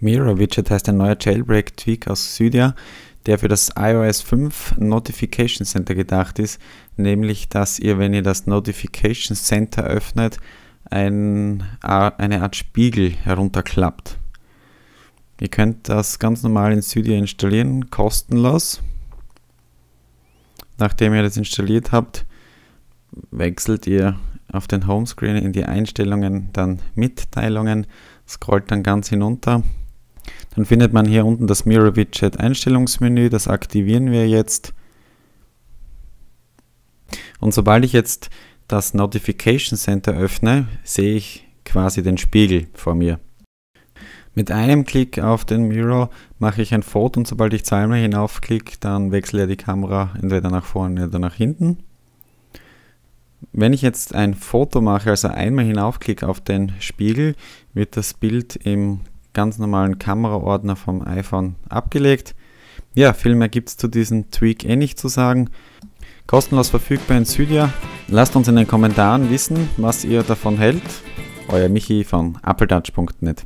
Mirror Widget heißt ein neuer Jailbreak-Tweak aus Cydia, der für das iOS 5 Notification Center gedacht ist, nämlich dass ihr, wenn ihr das Notification Center öffnet, ein, eine Art Spiegel herunterklappt. Ihr könnt das ganz normal in Cydia installieren, kostenlos. Nachdem ihr das installiert habt, wechselt ihr auf den Homescreen in die Einstellungen, dann Mitteilungen, scrollt dann ganz hinunter dann findet man hier unten das Mirror Widget Einstellungsmenü, das aktivieren wir jetzt. Und sobald ich jetzt das Notification Center öffne, sehe ich quasi den Spiegel vor mir. Mit einem Klick auf den Mirror mache ich ein Foto und sobald ich zweimal hinaufklicke, dann wechselt er die Kamera entweder nach vorne oder nach hinten. Wenn ich jetzt ein Foto mache, also einmal hinaufklicke auf den Spiegel, wird das Bild im ganz normalen Kameraordner vom iPhone abgelegt. Ja, viel mehr gibt es zu diesem Tweak eh nicht zu sagen. Kostenlos verfügbar in Cydia. Lasst uns in den Kommentaren wissen, was ihr davon hält. Euer Michi von appletouch.net